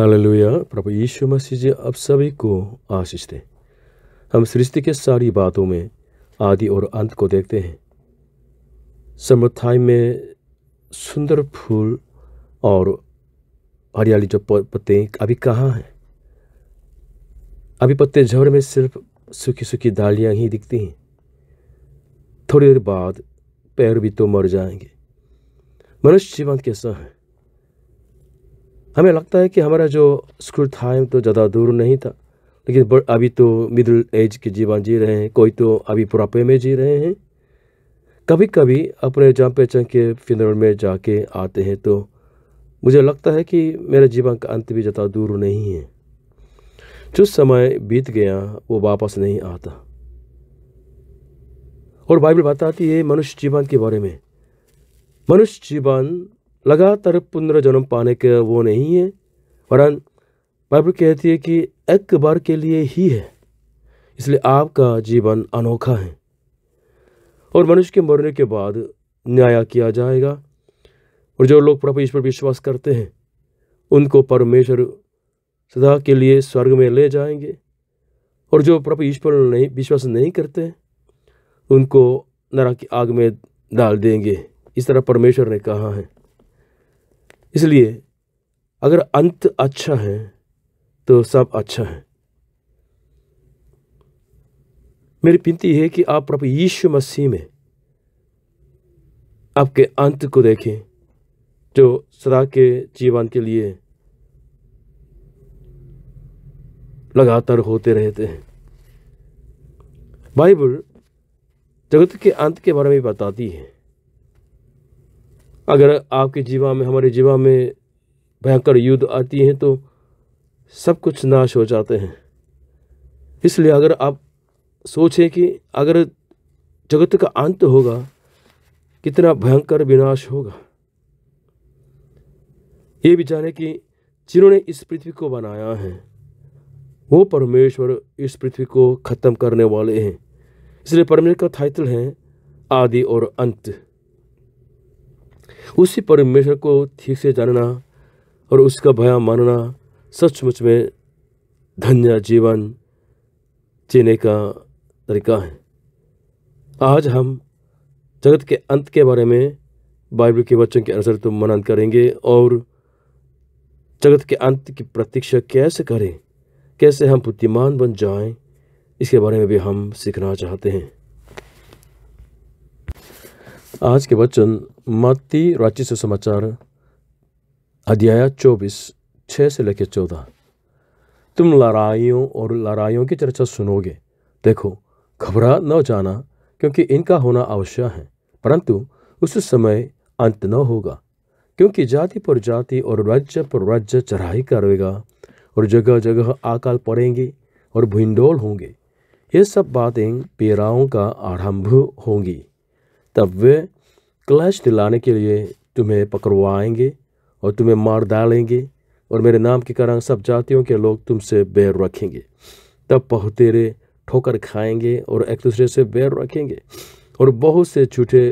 hallelujah प्रभु यीशु मसीह जी अब सभी को आशीष दें हम सृष्टि के सारी बातों में आदि और अंत को देखते हैं समर्थाई में सुंदर फूल और हरियाली जो पत्ते अभी कहाँ हैं अभी पत्ते झड़ में सिर्फ सूखी सूखी दालियाँ ही दिखती हैं थोड़ी देर बाद पैर भी तो मर जाएंगे मनुष्य जीवन कैसा है हमें लगता है कि हमारा जो स्कूल टाइम तो ज़्यादा दूर नहीं था लेकिन अभी तो मिडिल एज के जीवन जी रहे हैं कोई तो अभी बुढ़ापे में जी रहे हैं कभी कभी अपने जान पहचान के फिनरल में जाके आते हैं तो मुझे लगता है कि मेरे जीवन का अंत भी ज़्यादा दूर नहीं है जो समय बीत गया वो वापस नहीं आता और बाइबल बताती है मनुष्य जीवन के बारे में मनुष्य जीवन लगातार पुनर्जन्म पाने के वो नहीं है वरन बाइबल कहती है कि एक बार के लिए ही है इसलिए आपका जीवन अनोखा है और मनुष्य के मरने के बाद न्याय किया जाएगा और जो लोग प्रभु ईश्वर विश्वास करते हैं उनको परमेश्वर सदा के लिए स्वर्ग में ले जाएंगे और जो प्रभु ईश्वर नहीं विश्वास नहीं करते उनको नरक की आग में डाल देंगे इस तरह परमेश्वर ने कहा है इसलिए अगर अंत अच्छा है तो सब अच्छा है मेरी पिंती है कि आप प्रभु यीशु मसीह में आपके अंत को देखें जो सदा के जीवन के लिए लगातार होते रहते हैं बाइबल जगत के अंत के बारे में बताती है अगर आपके जीवा में हमारे जीवा में भयंकर युद्ध आती हैं तो सब कुछ नाश हो जाते हैं इसलिए अगर आप सोचें कि अगर जगत का अंत होगा कितना भयंकर विनाश होगा ये भी जाने कि जिन्होंने इस पृथ्वी को बनाया है वो परमेश्वर इस पृथ्वी को ख़त्म करने वाले हैं इसलिए परमेश्वर का टाइटल है आदि और अंत उसी परमेश्वर को ठीक से जानना और उसका भया मानना सचमुच में धन्य जीवन जीने का तरीका है आज हम जगत के अंत के बारे में बाइबल के वचन के अनुसार तो मनन करेंगे और जगत के अंत की प्रतीक्षा कैसे करें कैसे हम बुद्धिमान बन जाएं इसके बारे में भी हम सीखना चाहते हैं आज के वचन मत्ती राज्य से समाचार अध्याय चौबीस छः से लेकर चौदह तुम लड़ाइयों और लड़ाइयों की चर्चा सुनोगे देखो घबरा न जाना क्योंकि इनका होना अवश्य है परंतु उस समय अंत न होगा क्योंकि जाति पर जाति और राज्य पर राज्य चढ़ाई करेगा और जगह जगह आकाल पड़ेंगे और भिंडोल होंगे ये सब बातें पेराओं का आरंभ होंगी तब वे क्लच दिलाने के लिए तुम्हें पकड़वाएंगे और तुम्हें मार डालेंगे और मेरे नाम के कारण सब जातियों के लोग तुमसे बैर रखेंगे तब बहुतेरे ठोकर खाएंगे और एक दूसरे से बैर रखेंगे और बहुत से झूठे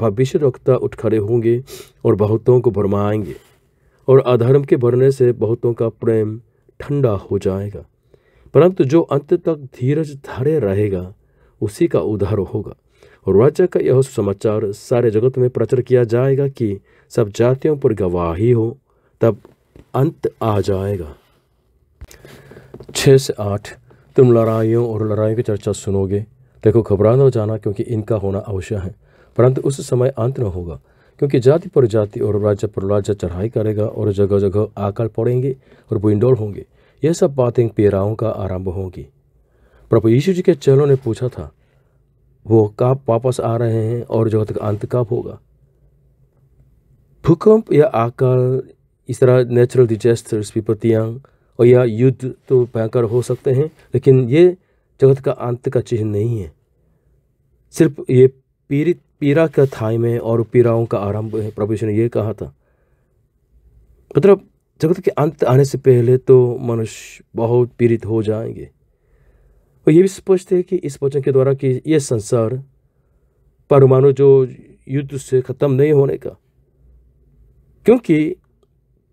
भविष्य रखता उठ खड़े होंगे और बहुतों को भरमाएंगे और अधर्म के भरने से बहुतों का प्रेम ठंडा हो जाएगा परंतु जो अंत तक धीरज धरे रहेगा उसी का उधार होगा राज्य का यह सुसमाचार सारे जगत में प्रचार किया जाएगा कि सब जातियों पर गवाही हो तब अंत आ जाएगा छः से आठ तुम लड़ाइयों और लड़ाइयों की चर्चा सुनोगे देखो घबरा हो जाना क्योंकि इनका होना अवश्य है परंतु उस समय अंत न होगा क्योंकि जाति पर जाति और राज्य पर राज्य चढ़ाई करेगा और जगह जगह आकर पड़ेंगे और बुइंडोल होंगे यह सब बातें पेराओं का आरंभ होगी प्रभु यीशु जी के चेलों ने पूछा था वो काप वापस आ रहे हैं और जगत का अंत कब होगा भूकंप या आकाल इस तरह नेचुरल डिजास्टर्स विपत्तियाँ और या युद्ध तो भयंकर हो सकते हैं लेकिन ये जगत का अंत का चिन्ह नहीं है सिर्फ ये पीड़ित पीरा का थाई में और पीराओं का आरंभ है प्रभु ने ये कहा था मतलब जगत के अंत आने से पहले तो मनुष्य बहुत पीड़ित हो जाएंगे वो ये भी स्पष्ट है कि इस वचन के द्वारा कि यह संसार परमाणु जो युद्ध से ख़त्म नहीं होने का क्योंकि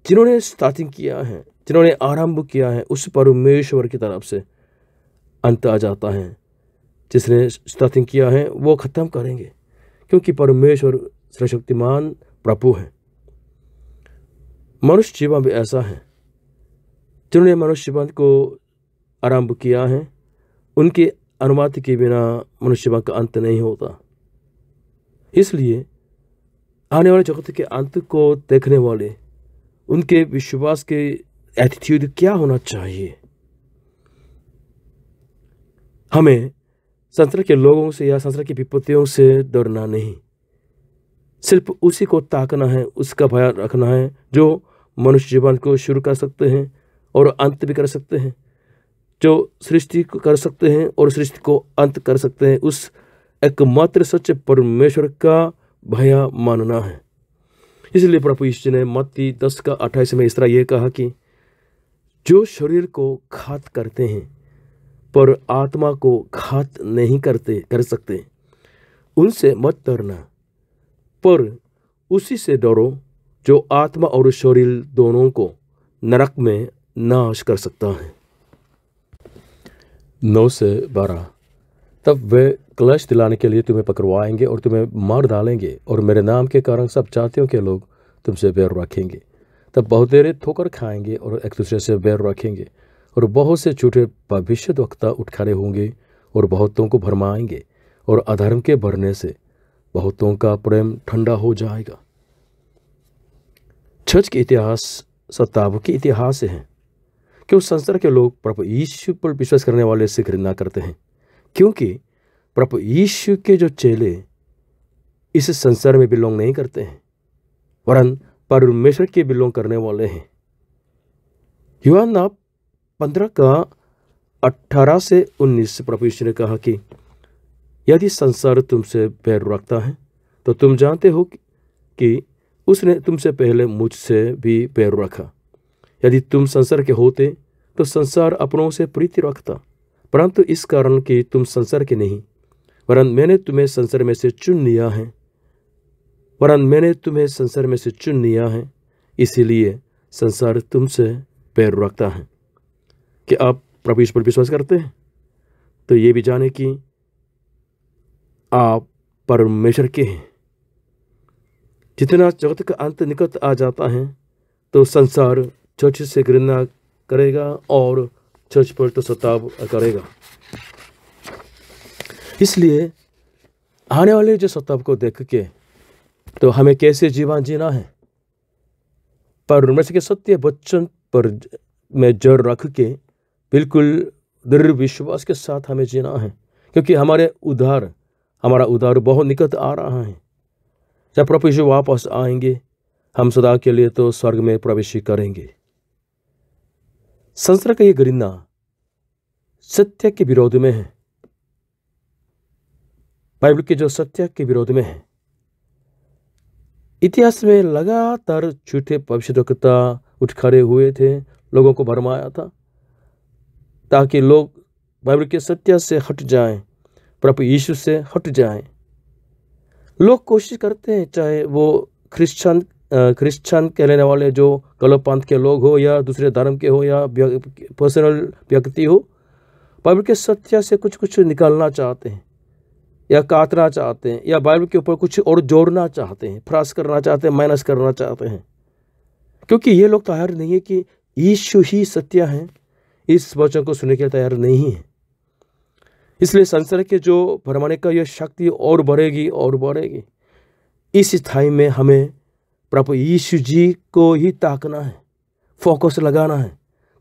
जिन्होंने स्टार्टिंग किया है जिन्होंने आरंभ किया है उस परमेश्वर की तरफ से अंत आ जाता है जिसने स्टार्टिंग किया है वो ख़त्म करेंगे क्योंकि परमेश्वर सर्वशक्तिमान प्रभु है मनुष्य जीवन भी ऐसा है जिन्होंने मनुष्य जीवन को आरंभ किया है उनके अनुमति के बिना मनुष्य का अंत नहीं होता इसलिए आने वाले जगत के अंत को देखने वाले उनके विश्वास के एटीट्यूड क्या होना चाहिए हमें संसार के लोगों से या संसार की विपत्तियों से डरना नहीं सिर्फ उसी को ताकना है उसका भय रखना है जो मनुष्य जीवन को शुरू कर सकते हैं और अंत भी कर सकते हैं जो सृष्टि कर सकते हैं और सृष्टि को अंत कर सकते हैं उस एकमात्र सच्चे परमेश्वर का भया मानना है इसलिए प्रभु ईश्वर ने मत्ती दस का अट्ठाईस में इस तरह यह कहा कि जो शरीर को घात करते हैं पर आत्मा को घात नहीं करते कर सकते उनसे मत डरना पर उसी से डरो जो आत्मा और शरीर दोनों को नरक में नाश कर सकता है नौ से बारह तब वे क्लश दिलाने के लिए तुम्हें पकड़वाएंगे और तुम्हें मार डालेंगे और मेरे नाम के कारण सब जातियों के लोग तुमसे बैर रखेंगे तब बहुत देर ठोकर खाएंगे और एक दूसरे से बैर रखेंगे और बहुत से झूठे भविष्य वक्ता उठ खड़े होंगे और बहुतों को भरमाएंगे और अधर्म के भरने से बहुतों का प्रेम ठंडा हो जाएगा छज के इतिहास सत्ताव के इतिहास हैं कि उस संसार के लोग प्रभु यीशु पर विश्वास करने वाले से घृणा करते हैं क्योंकि प्रभु यीशु के जो चेले इस संसार में बिलोंग नहीं करते हैं वरन परमेश्वर के बिलोंग करने वाले हैं युवा नाप पंद्रह का अट्ठारह से उन्नीस प्रभु यीशु ने कहा कि यदि संसार तुमसे पैर रखता है तो तुम जानते हो कि उसने तुमसे पहले मुझसे भी पैर रखा यदि तुम संसार के होते तो संसार अपनों से प्रीति रखता परंतु इस कारण कि तुम संसार के नहीं वरन मैंने तुम्हें संसार में से चुन लिया है वरन मैंने तुम्हें संसार में से चुन लिया है इसीलिए संसार तुमसे पैर रखता है कि आप प्रभु ईश्वर विश्वास करते हैं तो ये भी जाने कि आप परमेश्वर के हैं जितना जगत का अंत निकट आ जाता है तो संसार चर्च से घृणा करेगा और चर्च पर तो सताव करेगा इसलिए आने वाले जो सताव को देख के तो हमें कैसे जीवन जीना है पर मृत के सत्य बच्चन पर में जड़ रख के बिल्कुल दृढ़ विश्वास के साथ हमें जीना है क्योंकि हमारे उधार हमारा उधार बहुत निकट आ रहा है जब प्रभु यीशु वापस आएंगे हम सदा के लिए तो स्वर्ग में प्रवेश करेंगे संसार का ये गरिंदा सत्य के विरोध में है बाइबल के जो सत्य के विरोध में है इतिहास में लगातार झूठे भविष्यवक्ता उठ खड़े हुए थे लोगों को भरमाया था ताकि लोग बाइबल के सत्य से हट जाएं प्रभु यीशु से हट जाएं लोग कोशिश करते हैं चाहे वो क्रिश्चियन क्रिश्चन कहलाने वाले जो गलत पंथ के लोग हो या दूसरे धर्म के हो या पर्सनल व्यक्ति हो बाइबल के सत्य से कुछ कुछ निकालना चाहते हैं या कातना चाहते हैं या बाइबल के ऊपर कुछ और जोड़ना चाहते हैं फ्रास करना चाहते हैं माइनस करना चाहते हैं क्योंकि ये लोग तैयार नहीं है कि यीशु ही सत्य हैं इस वचन को सुनने के लिए तैयार नहीं है इसलिए संसार के जो भरमाने का यह शक्ति और बढ़ेगी और बढ़ेगी इस स्थाई में हमें प्रभु यीशु जी को ही ताकना है फोकस लगाना है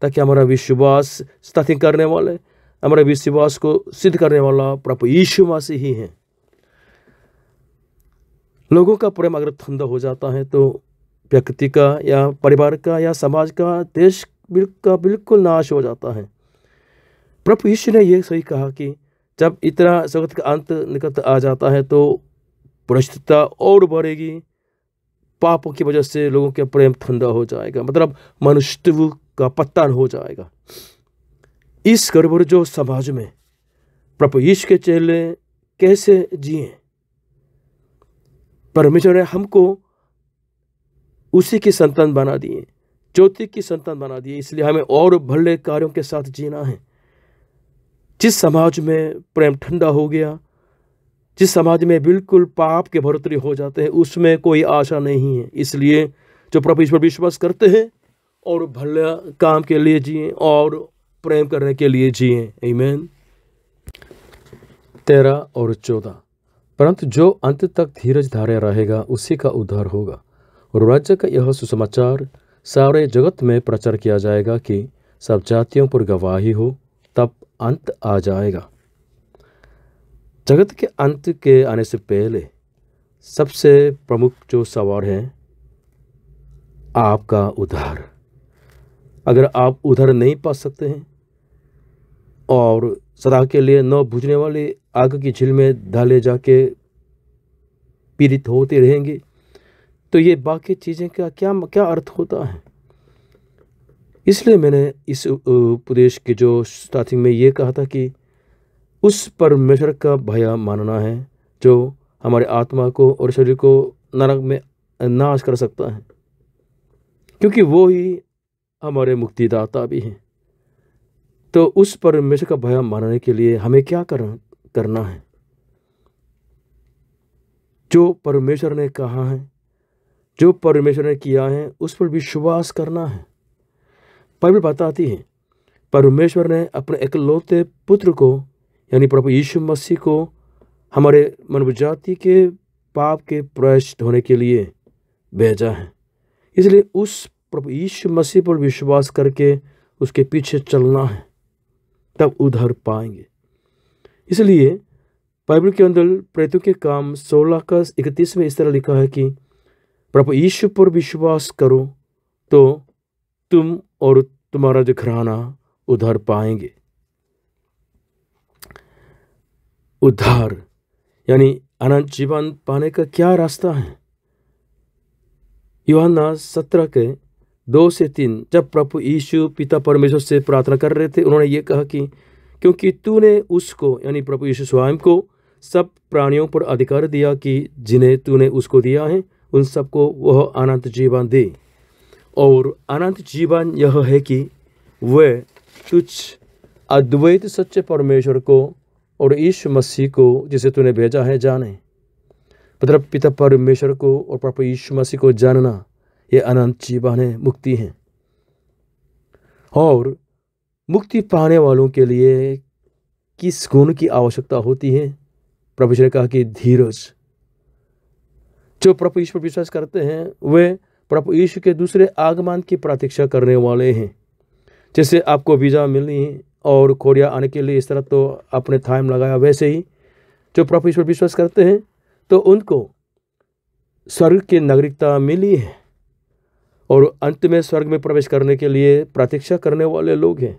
ताकि हमारा विश्वास स्थिति करने वाले हमारे विश्वास को सिद्ध करने वाला प्रभु यीशु मसीह ही है लोगों का प्रेम अगर ठंडा हो जाता है तो व्यक्ति का या परिवार का या समाज का देश का बिल्कुल नाश हो जाता है प्रभु यीशु ने यह सही कहा कि जब इतना जगत का अंत निकट आ जाता है तो भ्रष्टता और बढ़ेगी पापों की वजह से लोगों के प्रेम ठंडा हो जाएगा मतलब मनुष्यत्व का पत्ता हो जाएगा इस जो समाज में प्रभु यीशु के चेले कैसे जिए परमेश्वर ने हमको उसी की संतान बना दिए ज्योति की संतान बना दिए इसलिए हमें और भले कार्यों के साथ जीना है जिस समाज में प्रेम ठंडा हो गया जिस समाज में बिल्कुल पाप के भरोतरी हो जाते हैं उसमें कोई आशा नहीं है इसलिए जो प्रभु ईश्वर विश्वास करते हैं और भले काम के लिए जिए और प्रेम करने के लिए जिए ईमेन तेरह और चौदह परंतु जो अंत तक धीरज धारे रहेगा उसी का उद्धार होगा और राज्य का यह सुसमाचार सारे जगत में प्रचार किया जाएगा कि सब जातियों पर गवाही हो तब अंत आ जाएगा जगत के अंत के आने से पहले सबसे प्रमुख जो सवाल है आपका उधार अगर आप उधर नहीं पा सकते हैं और सदा के लिए न बुझने वाली आग की झील में डाले जाके पीड़ित होते रहेंगे तो ये बाकी चीज़ें का क्या क्या अर्थ होता है इसलिए मैंने इस उपदेश के जो स्टार्टिंग में ये कहा था कि उस परमेश्वर का भया मानना है जो हमारे आत्मा को और शरीर को नरक में नाश कर सकता है क्योंकि वो ही हमारे मुक्तिदाता भी हैं तो उस परमेश्वर का भय मानने के लिए हमें क्या कर, करना है जो परमेश्वर ने कहा है जो परमेश्वर ने किया है उस पर विश्वास करना है भी बताती है परमेश्वर ने अपने इकलौते पुत्र को यानी प्रभु यीशु मसीह को हमारे मानव जाति के पाप के प्रायश्चित होने के लिए भेजा है इसलिए उस प्रभु यीशु मसीह पर विश्वास करके उसके पीछे चलना है तब उधर पाएंगे इसलिए बाइबल के अंदर प्रेतों के काम सोलह का इकतीस में इस तरह लिखा है कि प्रभु यीशु पर विश्वास करो तो तुम और तुम्हारा जो घराना उधर पाएंगे उद्धार यानी अनंत जीवन पाने का क्या रास्ता है युवाना सत्रह के दो से तीन जब प्रभु यीशु पिता परमेश्वर से प्रार्थना कर रहे थे उन्होंने ये कहा कि क्योंकि तूने उसको यानी प्रभु यीशु स्वयं को सब प्राणियों पर अधिकार दिया कि जिन्हें तूने उसको दिया है उन सबको वह अनंत जीवन दे और अनंत जीवन यह है कि वे तुझ अद्वैत सच्चे परमेश्वर को और यीशु मसीह को जिसे तूने भेजा है जाने मतलब पिता परमेश्वर को और प्रभु यीशु मसीह को जानना ये अनंत जीवन है मुक्ति है और मुक्ति पाने वालों के लिए किस गुण की आवश्यकता होती है प्रभु ने कहा कि धीरज जो प्रभु ईश्वर विश्वास करते हैं वे प्रभु ईश्वर के दूसरे आगमन की प्रतीक्षा करने वाले हैं जैसे आपको वीज़ा मिलनी है और कोरिया आने के लिए इस तरह तो अपने टाइम लगाया वैसे ही जो प्रभु ईश्वर विश्वास करते हैं तो उनको स्वर्ग की नागरिकता मिली है और अंत में स्वर्ग में प्रवेश करने के लिए प्रतीक्षा करने वाले लोग हैं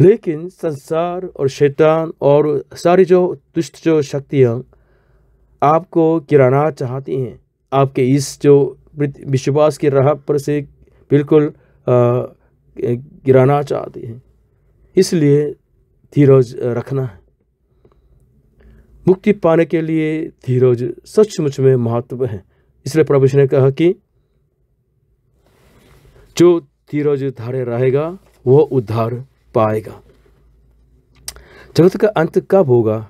लेकिन संसार और शैतान और सारी जो दुष्ट जो शक्तियाँ आपको गिराना चाहती हैं आपके इस जो विश्वास की राह पर से बिल्कुल आ, गिराना चाहते हैं इसलिए धीरज रखना है मुक्ति पाने के लिए धीरज सचमुच में महत्व है इसलिए प्रभु ने कहा कि जो धीरज धारे रहेगा वह उद्धार पाएगा जगत का अंत कब होगा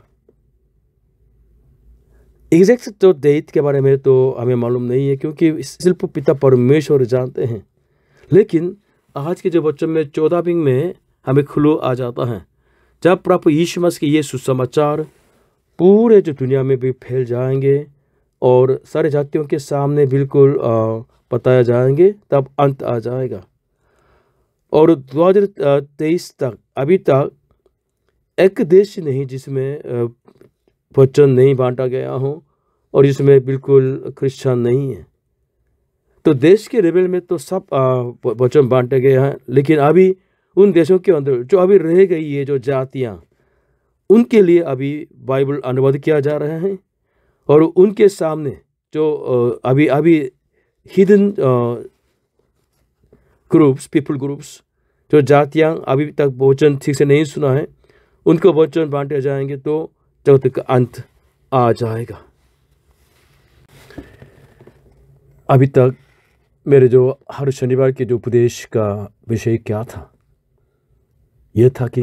एग्जैक्ट तो दैत के बारे में तो हमें मालूम नहीं है क्योंकि सिर्फ पिता परमेश्वर जानते हैं लेकिन आज के जो वचन में चौदह बिंग में हमें खुलो आ जाता है जब प्रभु यीशु मसीह के ये सुसमाचार पूरे जो दुनिया में भी फैल जाएंगे और सारे जातियों के सामने बिल्कुल बताया जाएंगे तब अंत आ जाएगा और दो हज़ार तेईस तक अभी तक एक देश नहीं जिसमें वचन नहीं बांटा गया हो और इसमें बिल्कुल क्रिश्चन नहीं है तो देश के लेवल में तो सब वचन बांटे गए हैं लेकिन अभी उन देशों के अंदर जो अभी रह गई ये जो जातियाँ उनके लिए अभी बाइबल अनुवाद किया जा रहा है और उनके सामने जो अभी अभी हिडन ग्रुप्स पीपल ग्रुप्स जो जातियाँ अभी तक वचन ठीक से नहीं सुना है उनको वचन बांटे जाएंगे तो जब का अंत आ जाएगा अभी तक मेरे जो हर शनिवार के जो उपदेश का विषय क्या था यह था कि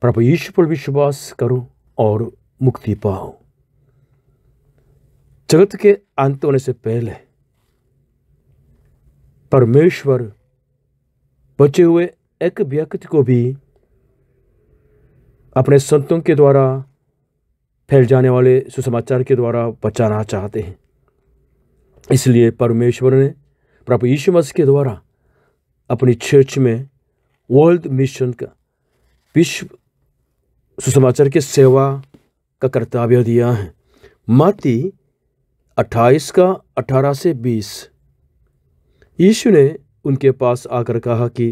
प्रभु यीशु पर विश्वास करो और मुक्ति पाओ जगत के अंत होने से पहले परमेश्वर बचे हुए एक व्यक्ति को भी अपने संतों के द्वारा फैल जाने वाले सुसमाचार के द्वारा बचाना चाहते हैं इसलिए परमेश्वर ने प्रभु यीशु मसीह के द्वारा अपनी चर्च में वर्ल्ड मिशन का विश्व सुसमाचार की सेवा का कर्तव्य दिया है माती 28 का 18 से 20 यीशु ने उनके पास आकर कहा कि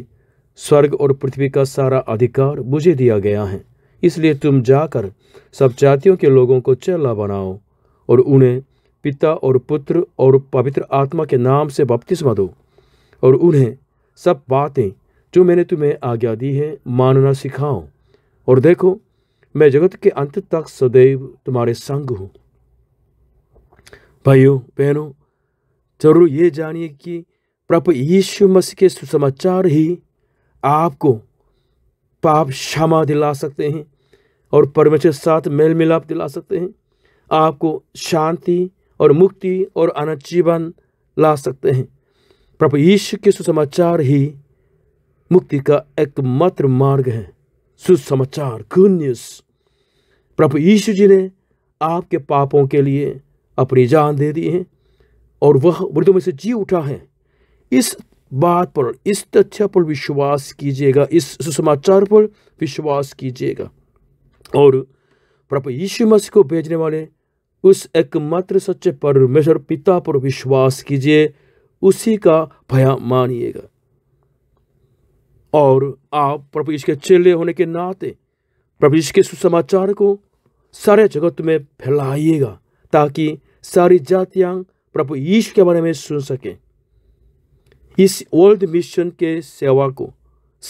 स्वर्ग और पृथ्वी का सारा अधिकार मुझे दिया गया है इसलिए तुम जाकर सब जातियों के लोगों को चेला बनाओ और उन्हें पिता और पुत्र और पवित्र आत्मा के नाम से बपतिस्मा दो और उन्हें सब बातें जो मैंने तुम्हें आज्ञा दी है मानना सिखाओ और देखो मैं जगत के अंत तक सदैव तुम्हारे संग हूँ भाइयों बहनों जरूर ये जानिए कि प्रभु यीशु मसीह के सुसमाचार ही आपको पाप क्षमा दिला सकते हैं और परमेश्वर साथ मेल मिलाप दिला सकते हैं आपको शांति और मुक्ति और अनंत जीवन ला सकते हैं प्रभु यीशु के सुसमाचार ही मुक्ति का एकमात्र मार्ग है सुसमाचार गुड प्रभु यीशु जी ने आपके पापों के लिए अपनी जान दे दी है और वह मृदु में से जी उठा है इस बात पर इस तथ्य पर विश्वास कीजिएगा इस सुसमाचार पर विश्वास कीजिएगा और प्रभु यीशु मसीह को भेजने वाले उस एकमात्र सच्चे परमेश्वर पिता पर विश्वास कीजिए उसी का भया मानिएगा और आप प्रभु के चेले होने के नाते प्रभु के सुसमाचार को सारे जगत में फैलाइएगा ताकि सारी जातियां प्रभु ईश्व के बारे में सुन सके इस वर्ल्ड मिशन के सेवा को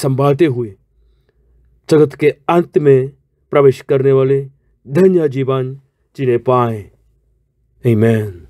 संभालते हुए जगत के अंत में प्रवेश करने वाले धन्य जीवन 一个班的，Amen。